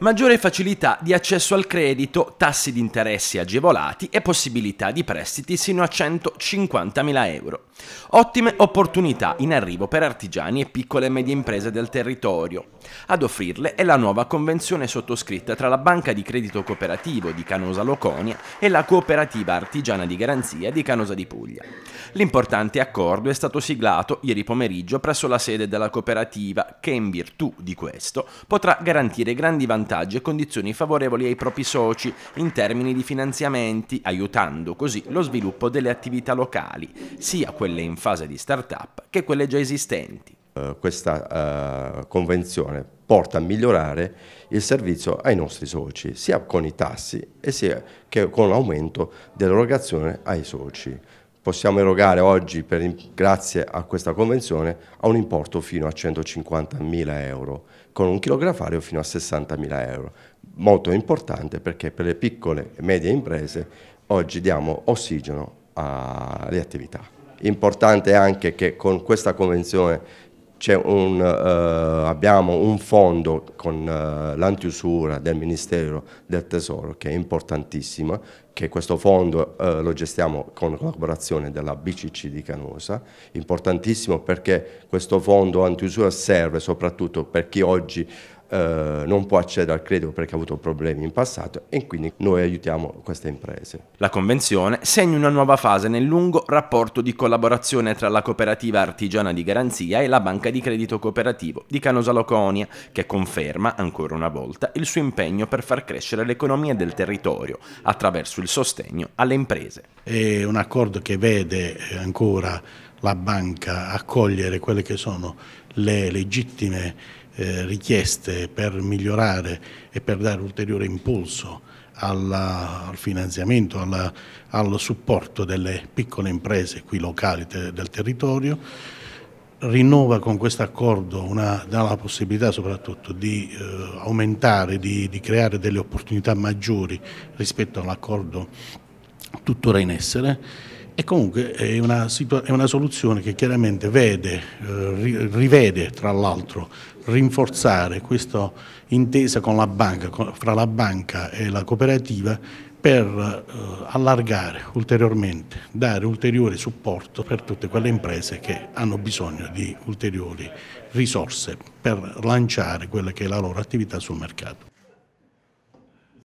maggiore facilità di accesso al credito, tassi di interessi agevolati e possibilità di prestiti sino a 150.000 euro. Ottime opportunità in arrivo per artigiani e piccole e medie imprese del territorio. Ad offrirle è la nuova convenzione sottoscritta tra la Banca di Credito Cooperativo di Canosa Loconia e la Cooperativa Artigiana di Garanzia di Canosa di Puglia. L'importante accordo è stato siglato ieri pomeriggio presso la sede della cooperativa che in virtù di questo potrà garantire grandi vantaggi vantaggi e condizioni favorevoli ai propri soci in termini di finanziamenti, aiutando così lo sviluppo delle attività locali, sia quelle in fase di start-up che quelle già esistenti. Eh, questa uh, convenzione porta a migliorare il servizio ai nostri soci, sia con i tassi sia che con l'aumento dell'erogazione ai soci possiamo erogare oggi, per, grazie a questa convenzione, a un importo fino a 150.000 euro, con un chilografario fino a 60.000 euro. Molto importante perché per le piccole e medie imprese oggi diamo ossigeno alle attività. Importante anche che con questa convenzione un, eh, abbiamo un fondo con eh, l'antiusura del Ministero del Tesoro che è importantissimo, che questo fondo eh, lo gestiamo con la collaborazione della BCC di Canosa, importantissimo perché questo fondo antiusura serve soprattutto per chi oggi eh, non può accedere al credito perché ha avuto problemi in passato e quindi noi aiutiamo queste imprese. La convenzione segna una nuova fase nel lungo rapporto di collaborazione tra la cooperativa artigiana di garanzia e la banca di credito cooperativo di Canosa Conia, che conferma ancora una volta il suo impegno per far crescere l'economia del territorio attraverso il sostegno alle imprese. È un accordo che vede eh, ancora la banca accogliere quelle che sono le legittime eh, richieste per migliorare e per dare ulteriore impulso alla, al finanziamento, alla, al supporto delle piccole imprese qui locali te, del territorio, rinnova con questo accordo una, la possibilità soprattutto di eh, aumentare, di, di creare delle opportunità maggiori rispetto all'accordo tuttora in essere e comunque è una, è una soluzione che chiaramente vede, eh, rivede tra l'altro rinforzare questa intesa con la banca, fra la banca e la cooperativa per eh, allargare ulteriormente, dare ulteriore supporto per tutte quelle imprese che hanno bisogno di ulteriori risorse per lanciare quella che è la loro attività sul mercato.